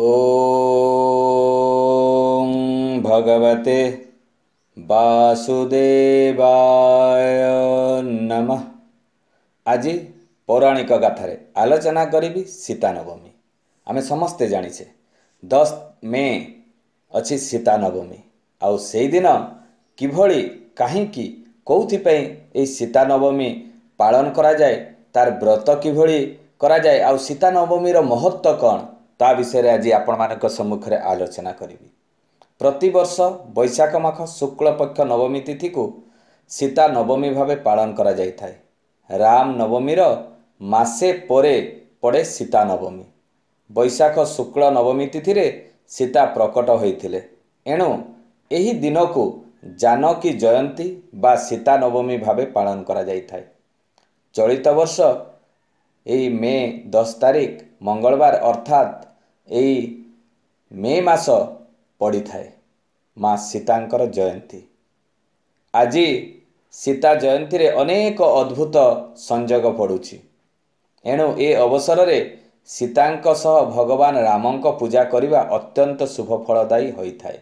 ॐ भगवते વાસુદેવાય નમઃ આજે પૌરાણિક ગાથારે આલોચના କରିବି ସୀତାନବମୀ ଆମେ ସମସ୍ତେ ଜାଣିଛେ ଦଶ ମେ ଅଛି ସୀତାନବମୀ ଆଉ ସେଇଦିନ କିଭଳି କାହିଁକି କେଉଁଥିପାଇଁ ଏଇ ସୀତାନବମୀ ପାଳନ କରାଯାଏ ତାର ବ୍ରତ କିଭଳି କରାଯାଏ ଆଉ ସୀତାନବମୀର ମହତ୍ତ୍ୱ କ'ଣ ତା ବିଷୟରେ ଆଜି ଆପଣମାନଙ୍କ ସମ୍ମୁଖରେ ଆଲୋଚନା କରିବି ପ୍ରତିବର୍ଷ ବୈଶାଖ ମାଖ ଶୁକ୍ଳପକ୍ଷ ନବମୀ ତିଥିକୁ ସୀତା ନବମୀ ଭାବେ ପାଳନ କରାଯାଇଥାଏ ରାମ ନବମୀର ମାସେ ପରେ ପଡ଼େ ସୀତା ନବମୀ ବୈଶାଖ ଶୁକ୍ଳ ନବମୀ ତିଥିରେ ସୀତା ପ୍ରକଟ ହୋଇଥିଲେ ଏଣୁ ଏହି ଦିନକୁ ଜାନକୀ ଜୟନ୍ତୀ ବା ସୀତା ନବମୀ ଭାବେ ପାଳନ କରାଯାଇଥାଏ ଚଳିତ ବର୍ଷ ଏହି ମେ ଦଶ ତାରିଖ ମଙ୍ଗଳବାର ଅର୍ଥାତ୍ ଏଇ ମେ ମାସ ପଡ଼ିଥାଏ ମା ସୀତାଙ୍କର ଜୟନ୍ତୀ ଆଜି ସୀତା ଜୟନ୍ତୀରେ ଅନେକ ଅଦ୍ଭୁତ ସଂଯୋଗ ପଡ଼ୁଛି ଏଣୁ ଏ ଅବସରରେ ସୀତାଙ୍କ ସହ ଭଗବାନ ରାମଙ୍କ ପୂଜା କରିବା ଅତ୍ୟନ୍ତ ଶୁଭ ଫଳଦାୟୀ ହୋଇଥାଏ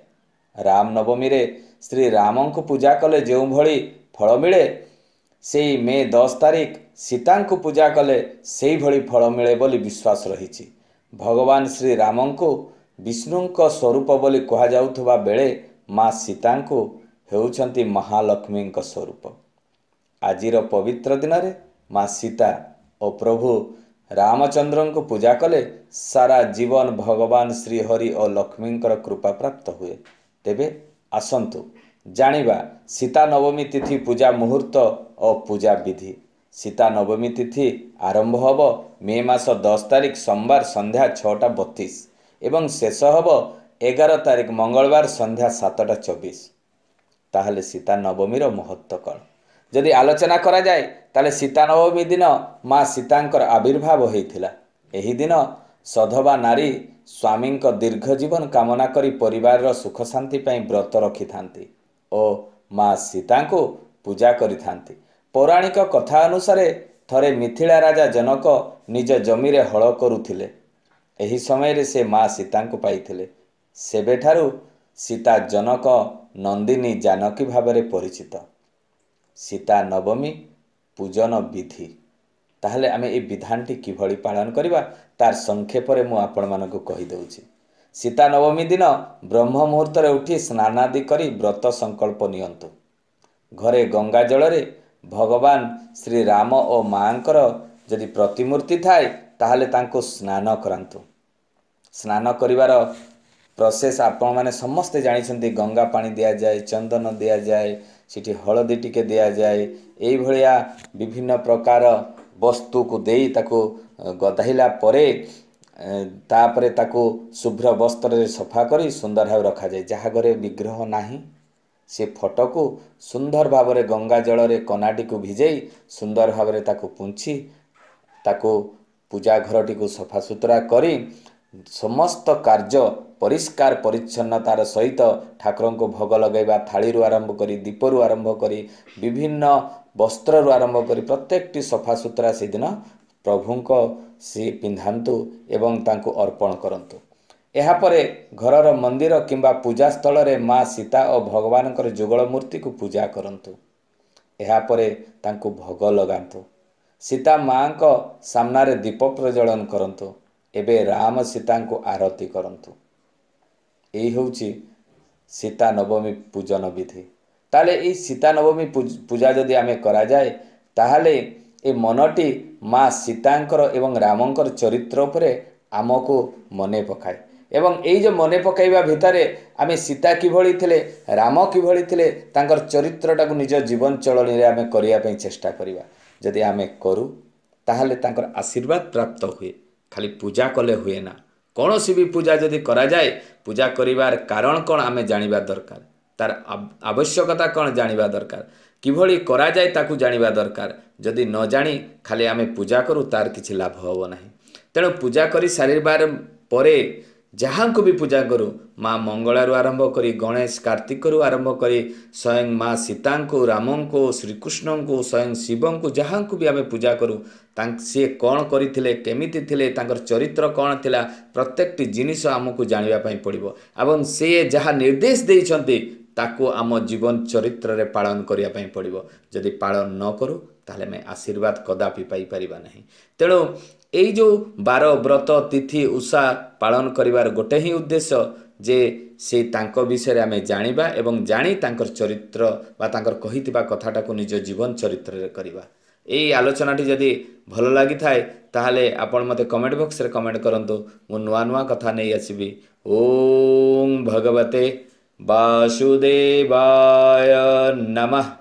ରାମନବମୀରେ ଶ୍ରୀରାମଙ୍କୁ ପୂଜା କଲେ ଯେଉଁଭଳି ଫଳ ମିଳେ ସେଇ ମେ ଦଶ ତାରିଖ ସୀତାଙ୍କୁ ପୂଜା କଲେ ସେଇଭଳି ଫଳ ମିଳେ ବୋଲି ବିଶ୍ୱାସ ରହିଛି ଭଗବାନ ଶ୍ରୀରାମଙ୍କୁ ବିଷ୍ଣୁଙ୍କ ସ୍ୱରୂପ ବୋଲି କୁହାଯାଉଥିବା ବେଳେ ମା ସୀତାଙ୍କୁ ହେଉଛନ୍ତି ମହାଲକ୍ଷ୍ମୀଙ୍କ ସ୍ୱରୂପ ଆଜିର ପବିତ୍ର ଦିନରେ ମା ସୀତା ଓ ପ୍ରଭୁ ରାମଚନ୍ଦ୍ରଙ୍କୁ ପୂଜା କଲେ ସାରା ଜୀବନ ଭଗବାନ ଶ୍ରୀହରି ଓ ଲକ୍ଷ୍ମୀଙ୍କର କୃପା ପ୍ରାପ୍ତ ହୁଏ ତେବେ ଆସନ୍ତୁ ଜାଣିବା ସୀତା ନବମୀ ତିଥି ପୂଜା ମୁହୂର୍ତ୍ତ ଓ ପୂଜା ବିଧି ସୀତା ନବମୀ ତିଥି ଆରମ୍ଭ ହେବ ମେ ମାସ ଦଶ ତାରିଖ ସୋମବାର ସନ୍ଧ୍ୟା ଛଅଟା ବତିଶ ଏବଂ ଶେଷ ହେବ ଏଗାର ତାରିଖ ମଙ୍ଗଳବାର ସନ୍ଧ୍ୟା ସାତଟା ଚବିଶ ତାହେଲେ ସୀତା ନବମୀର ମହତ୍ଵ କ'ଣ ଯଦି ଆଲୋଚନା କରାଯାଏ ତାହେଲେ ସୀତା ନବମୀ ଦିନ ମା ସୀତାଙ୍କର ଆବିର୍ଭାବ ହୋଇଥିଲା ଏହି ଦିନ ସଧବା ନାରୀ ସ୍ୱାମୀଙ୍କ ଦୀର୍ଘ ଜୀବନ କାମନା କରି ପରିବାରର ସୁଖଶାନ୍ତି ପାଇଁ ବ୍ରତ ରଖିଥାନ୍ତି ଓ ମା ସୀତାଙ୍କୁ ପୂଜା କରିଥାନ୍ତି ପୌରାଣିକ କଥା ଅନୁସାରେ ଥରେ ମିଥିଳା ରାଜା ଜନକ ନିଜ ଜମିରେ ହଳ କରୁଥିଲେ ଏହି ସମୟରେ ସେ ମା ସୀତାଙ୍କୁ ପାଇଥିଲେ ସେବେଠାରୁ ସୀତା ଜନକ ନନ୍ଦିନୀ ଜାନକୀ ଭାବରେ ପରିଚିତ ସୀତା ନବମୀ ପୂଜନ ବିଧି ତାହେଲେ ଆମେ ଏ ବିଧାନଟି କିଭଳି ପାଳନ କରିବା ତାର ସଂକ୍ଷେପରେ ମୁଁ ଆପଣମାନଙ୍କୁ କହିଦେଉଛି ସୀତା ନବମୀ ଦିନ ବ୍ରହ୍ମ ମୁହୂର୍ତ୍ତରେ ଉଠି ସ୍ନାନାଦି କରି ବ୍ରତ ସଂକଳ୍ପ ନିଅନ୍ତୁ ଘରେ ଗଙ୍ଗା ଜଳରେ ଭଗବାନ ଶ୍ରୀରାମ ଓ ମାଆଙ୍କର ଯଦି ପ୍ରତିମୂର୍ତ୍ତି ଥାଏ ତାହେଲେ ତାଙ୍କୁ ସ୍ନାନ କରାନ୍ତୁ ସ୍ନାନ କରିବାର ପ୍ରସେସ୍ ଆପଣମାନେ ସମସ୍ତେ ଜାଣିଛନ୍ତି ଗଙ୍ଗା ପାଣି ଦିଆଯାଏ ଚନ୍ଦନ ଦିଆଯାଏ ସେଠି ହଳଦୀ ଟିକେ ଦିଆଯାଏ ଏଇଭଳିଆ ବିଭିନ୍ନ ପ୍ରକାର ବସ୍ତୁକୁ ଦେଇ ତାକୁ ଗଧାଇଲା ପରେ ତାପରେ ତାକୁ ଶୁଭ୍ର ବସ୍ତ୍ରରେ ସଫା କରି ସୁନ୍ଦର ଭାବେ ରଖାଯାଏ ଯାହା ଘରେ ବିଗ୍ରହ ନାହିଁ ସେ ଫଟୋକୁ ସୁନ୍ଦର ଭାବରେ ଗଙ୍ଗା ଜଳରେ କନାଟିକୁ ଭିଜେଇ ସୁନ୍ଦର ଭାବରେ ତାକୁ ପୁଞ୍ଚି ତାକୁ ପୂଜା ଘରଟିକୁ ସଫାସୁତୁରା କରି ସମସ୍ତ କାର୍ଯ୍ୟ ପରିଷ୍କାର ପରିଚ୍ଛନ୍ନତାର ସହିତ ଠାକୁରଙ୍କୁ ଭୋଗ ଲଗାଇବା ଥାଳିରୁ ଆରମ୍ଭ କରି ଦୀପରୁ ଆରମ୍ଭ କରି ବିଭିନ୍ନ ବସ୍ତ୍ରରୁ ଆରମ୍ଭ କରି ପ୍ରତ୍ୟେକଟି ସଫାସୁତୁରା ସେଦିନ ପ୍ରଭୁଙ୍କ ସେ ପିନ୍ଧାନ୍ତୁ ଏବଂ ତାଙ୍କୁ ଅର୍ପଣ କରନ୍ତୁ ଏହାପରେ ଘରର ମନ୍ଦିର କିମ୍ବା ପୂଜାସ୍ଥଳରେ ମା ସୀତା ଓ ଭଗବାନଙ୍କର ଯୁଗଳ ମୂର୍ତ୍ତିକୁ ପୂଜା କରନ୍ତୁ ଏହାପରେ ତାଙ୍କୁ ଭୋଗ ଲଗାନ୍ତୁ ସୀତା ମା'ଙ୍କ ସାମ୍ନାରେ ଦୀପ ପ୍ରଜ୍ୱଳନ କରନ୍ତୁ ଏବେ ରାମ ସୀତାଙ୍କୁ ଆରତି କରନ୍ତୁ ଏହି ହେଉଛି ସୀତା ନବମୀ ପୂଜନ ବିଧି ତାହେଲେ ଏଇ ସୀତା ନବମୀ ପୂଜା ଯଦି ଆମେ କରାଯାଏ ତାହେଲେ ଏ ମନଟି ମା ସୀତାଙ୍କର ଏବଂ ରାମଙ୍କର ଚରିତ୍ର ଉପରେ ଆମକୁ ମନେ ପକାଏ ଏବଂ ଏଇ ଯେଉଁ ମନେ ପକାଇବା ଭିତରେ ଆମେ ସୀତା କିଭଳି ଥିଲେ ରାମ କିଭଳି ଥିଲେ ତାଙ୍କର ଚରିତ୍ରଟାକୁ ନିଜ ଜୀବନ ଚଳଣିରେ ଆମେ କରିବା ପାଇଁ ଚେଷ୍ଟା କରିବା ଯଦି ଆମେ କରୁ ତାହେଲେ ତାଙ୍କର ଆଶୀର୍ବାଦ ପ୍ରାପ୍ତ ହୁଏ ଖାଲି ପୂଜା କଲେ ହୁଏ ନା କୌଣସି ବି ପୂଜା ଯଦି କରାଯାଏ ପୂଜା କରିବାର କାରଣ କ'ଣ ଆମେ ଜାଣିବା ଦରକାର ତାର ଆବଶ୍ୟକତା କ'ଣ ଜାଣିବା ଦରକାର କିଭଳି କରାଯାଏ ତାକୁ ଜାଣିବା ଦରକାର ଯଦି ନ ଜାଣି ଖାଲି ଆମେ ପୂଜା କରୁ ତାର କିଛି ଲାଭ ହେବ ନାହିଁ ତେଣୁ ପୂଜା କରି ସାରିବାର ପରେ ଯାହାଙ୍କୁ ବି ପୂଜା କରୁ ମା ମଙ୍ଗଳାରୁ ଆରମ୍ଭ କରି ଗଣେଶ କାର୍ତ୍ତିକରୁ ଆରମ୍ଭ କରି ସ୍ୱୟଂ ମା ସୀତାଙ୍କୁ ରାମଙ୍କୁ ଶ୍ରୀକୃଷ୍ଣଙ୍କୁ ସ୍ୱୟଂ ଶିବଙ୍କୁ ଯାହାଙ୍କୁ ବି ଆମେ ପୂଜା କରୁ ତା ସିଏ କ'ଣ କରିଥିଲେ କେମିତି ଥିଲେ ତାଙ୍କର ଚରିତ୍ର କ'ଣ ଥିଲା ପ୍ରତ୍ୟେକଟି ଜିନିଷ ଆମକୁ ଜାଣିବା ପାଇଁ ପଡ଼ିବ ଏବଂ ସିଏ ଯାହା ନିର୍ଦ୍ଦେଶ ଦେଇଛନ୍ତି ତାକୁ ଆମ ଜୀବନ ଚରିତ୍ରରେ ପାଳନ କରିବା ପାଇଁ ପଡ଼ିବ ଯଦି ପାଳନ ନ କରୁ ତାହେଲେ ଆମେ ଆଶୀର୍ବାଦ କଦାପି ପାଇପାରିବା ନାହିଁ ତେଣୁ ଏଇ ଯେଉଁ ବାର ବ୍ରତ ତିଥି ଉଷା ପାଳନ କରିବାର ଗୋଟେ ହିଁ ଉଦ୍ଦେଶ୍ୟ ଯେ ସେ ତାଙ୍କ ବିଷୟରେ ଆମେ ଜାଣିବା ଏବଂ ଜାଣି ତାଙ୍କର ଚରିତ୍ର ବା ତାଙ୍କର କହିଥିବା କଥାଟାକୁ ନିଜ ଜୀବନ ଚରିତ୍ରରେ କରିବା ଏଇ ଆଲୋଚନାଟି ଯଦି ଭଲ ଲାଗିଥାଏ ତାହେଲେ ଆପଣ ମୋତେ କମେଣ୍ଟ ବକ୍ସରେ କମେଣ୍ଟ କରନ୍ତୁ ମୁଁ ନୂଆ ନୂଆ କଥା ନେଇ ଆସିବି ଓମ୍ ଭଗବତେ वासुदेवाय नमः